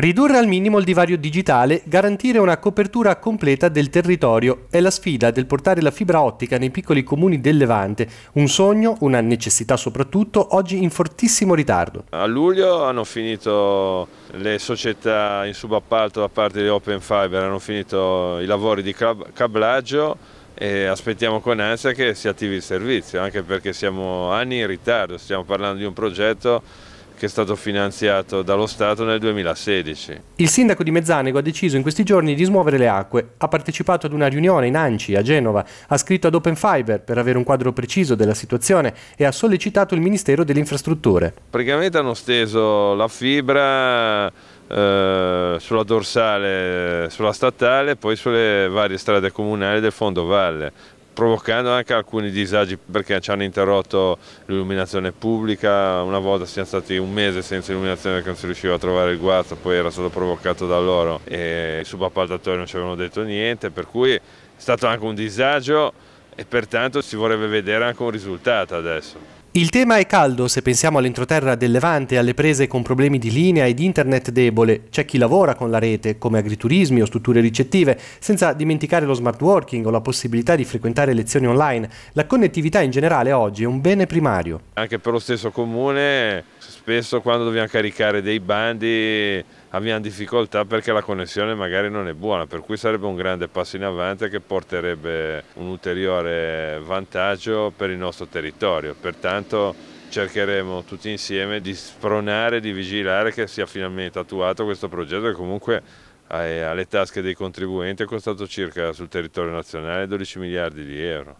Ridurre al minimo il divario digitale, garantire una copertura completa del territorio è la sfida del portare la fibra ottica nei piccoli comuni del Levante, un sogno, una necessità soprattutto, oggi in fortissimo ritardo. A luglio hanno finito le società in subappalto da parte di Open Fiber, hanno finito i lavori di cablaggio e aspettiamo con ansia che si attivi il servizio, anche perché siamo anni in ritardo, stiamo parlando di un progetto che è stato finanziato dallo Stato nel 2016. Il sindaco di Mezzanego ha deciso in questi giorni di smuovere le acque, ha partecipato ad una riunione in Anci a Genova, ha scritto ad Open Fiber per avere un quadro preciso della situazione e ha sollecitato il Ministero delle Infrastrutture. Praticamente hanno steso la fibra eh, sulla dorsale, sulla statale e poi sulle varie strade comunali del Fondo Valle provocando anche alcuni disagi perché ci hanno interrotto l'illuminazione pubblica, una volta siamo stati un mese senza illuminazione perché non si riusciva a trovare il guasto, poi era stato provocato da loro e i subappaltatori non ci avevano detto niente, per cui è stato anche un disagio e pertanto si vorrebbe vedere anche un risultato adesso. Il tema è caldo se pensiamo all'entroterra del Levante, alle prese con problemi di linea e di internet debole. C'è chi lavora con la rete, come agriturismi o strutture ricettive, senza dimenticare lo smart working o la possibilità di frequentare lezioni online. La connettività in generale oggi è un bene primario. Anche per lo stesso comune Spesso quando dobbiamo caricare dei bandi abbiamo difficoltà perché la connessione magari non è buona, per cui sarebbe un grande passo in avanti che porterebbe un ulteriore vantaggio per il nostro territorio. Pertanto cercheremo tutti insieme di spronare, di vigilare che sia finalmente attuato questo progetto che comunque eh, alle tasche dei contribuenti è costato circa sul territorio nazionale 12 miliardi di euro.